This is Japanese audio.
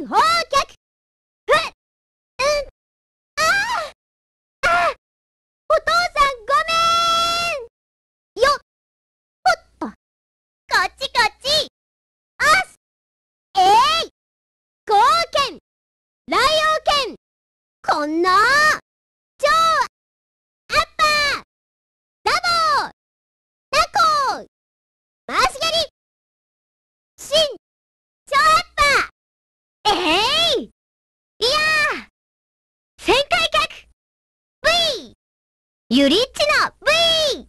全放却ふっうんあああお父さんごめーんよっおっとこっちこっちあすえい、ー、貢献ライオン剣こんないやー旋回客 !V! ユリッチの V!